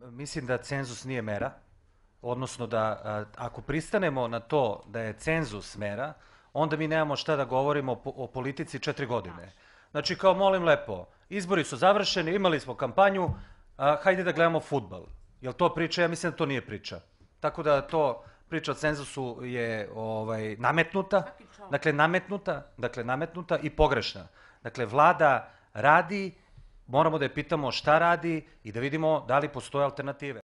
Mislim da cenzus nije mera, odnosno da ako pristanemo na to da je cenzus mera, onda mi nemamo šta da govorimo o, politici četiri godine. Znači, kao molim lepo, izbori su završeni, imali smo kampanju, a, hajde da gledamo futbal. Jel to priča? Ja mislim da to nije priča. Tako da to priča o cenzusu je ovaj, nametnuta, dakle nametnuta, dakle nametnuta i pogrešna. Dakle, vlada radi moramo da je pitamo šta radi i da vidimo da li postoje alternative.